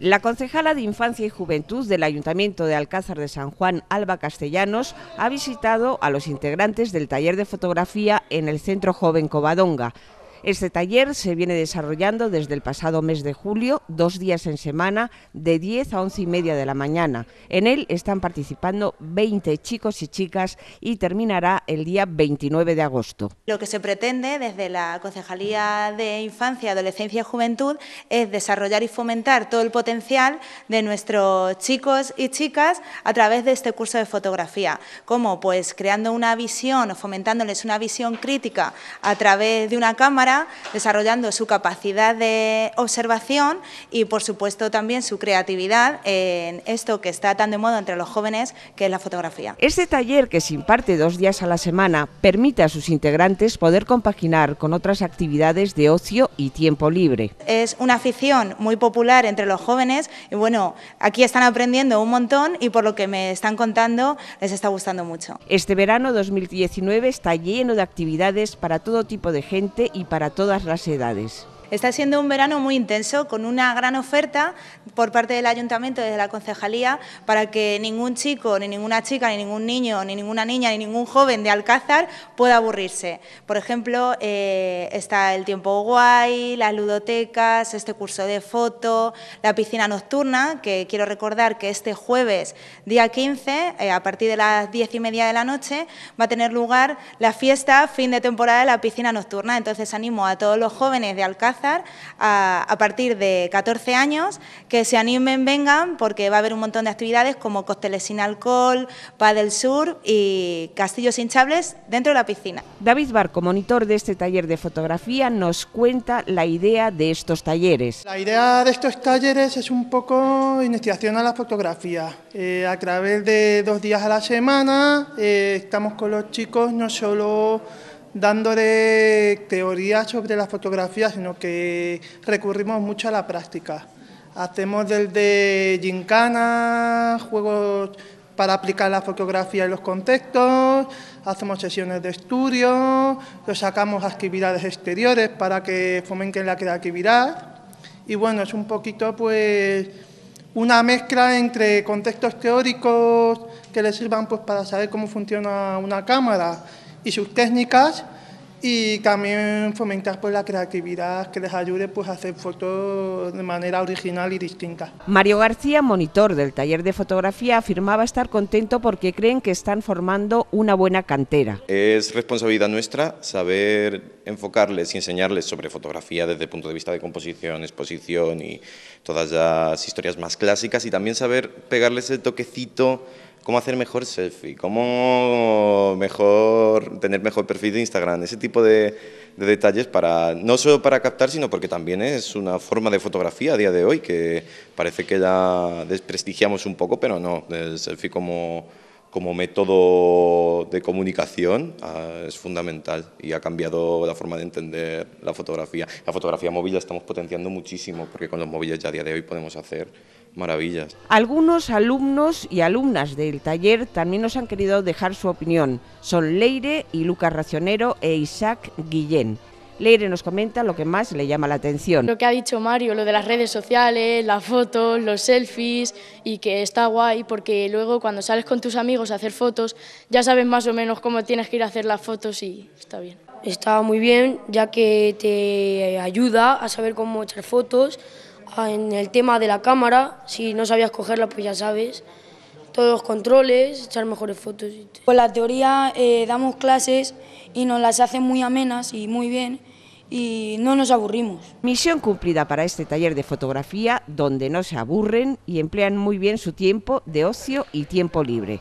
La concejala de Infancia y Juventud del Ayuntamiento de Alcázar de San Juan, Alba Castellanos, ha visitado a los integrantes del taller de fotografía en el Centro Joven Covadonga. Este taller se viene desarrollando desde el pasado mes de julio, dos días en semana, de 10 a 11 y media de la mañana. En él están participando 20 chicos y chicas y terminará el día 29 de agosto. Lo que se pretende desde la Concejalía de Infancia, Adolescencia y Juventud es desarrollar y fomentar todo el potencial de nuestros chicos y chicas a través de este curso de fotografía. como Pues creando una visión o fomentándoles una visión crítica a través de una cámara desarrollando su capacidad de observación y, por supuesto, también su creatividad en esto que está tan de moda entre los jóvenes, que es la fotografía. Este taller, que se imparte dos días a la semana, permite a sus integrantes poder compaginar con otras actividades de ocio y tiempo libre. Es una afición muy popular entre los jóvenes y, bueno, aquí están aprendiendo un montón y, por lo que me están contando, les está gustando mucho. Este verano 2019 está lleno de actividades para todo tipo de gente y para para todas las edades. Está siendo un verano muy intenso, con una gran oferta por parte del ayuntamiento, desde la concejalía, para que ningún chico, ni ninguna chica, ni ningún niño, ni ninguna niña, ni ningún joven de Alcázar pueda aburrirse. Por ejemplo, eh, está el tiempo guay, las ludotecas, este curso de foto, la piscina nocturna, que quiero recordar que este jueves, día 15, eh, a partir de las diez y media de la noche, va a tener lugar la fiesta fin de temporada de la piscina nocturna. Entonces animo a todos los jóvenes de Alcázar a, partir de 14 años, que se animen, vengan, porque va a haber un montón de actividades como cócteles sin alcohol, del sur y castillos hinchables dentro de la piscina. David Barco, monitor de este taller de fotografía, nos cuenta la idea de estos talleres. La idea de estos talleres es un poco investigación a la fotografía. Eh, a través de dos días a la semana eh, estamos con los chicos no solo dándole teoría sobre la fotografía, sino que recurrimos mucho a la práctica. Hacemos desde gincana, juegos para aplicar la fotografía en los contextos, hacemos sesiones de estudio, lo sacamos a actividades exteriores para que fomenten la creatividad. Y bueno, es un poquito pues una mezcla entre contextos teóricos que les sirvan pues para saber cómo funciona una cámara y sus técnicas y también fomentar pues, la creatividad que les ayude pues, a hacer fotos de manera original y distinta. Mario García, monitor del taller de fotografía, afirmaba estar contento porque creen que están formando una buena cantera. Es responsabilidad nuestra saber enfocarles y enseñarles sobre fotografía desde el punto de vista de composición, exposición y todas las historias más clásicas y también saber pegarles el toquecito cómo hacer mejor selfie, cómo mejor tener mejor perfil de Instagram, ese tipo de, detalles para no solo para captar, sino porque también es una forma de fotografía a día de hoy que parece que ya desprestigiamos un poco, pero no, el selfie como como método de comunicación ah, es fundamental y ha cambiado la forma de entender la fotografía. La fotografía móvil la estamos potenciando muchísimo porque con los móviles ya a día de hoy podemos hacer maravillas. Algunos alumnos y alumnas del taller también nos han querido dejar su opinión. Son Leire y Lucas Racionero e Isaac Guillén. Leire nos comenta lo que más le llama la atención. Lo que ha dicho Mario, lo de las redes sociales, las fotos, los selfies y que está guay porque luego cuando sales con tus amigos a hacer fotos ya sabes más o menos cómo tienes que ir a hacer las fotos y está bien. Está muy bien ya que te ayuda a saber cómo echar fotos, Ah, en el tema de la cámara, si no sabías cogerla, pues ya sabes, todos los controles, echar mejores fotos. Pues la teoría eh, damos clases y nos las hacen muy amenas y muy bien y no nos aburrimos. Misión cumplida para este taller de fotografía donde no se aburren y emplean muy bien su tiempo de ocio y tiempo libre.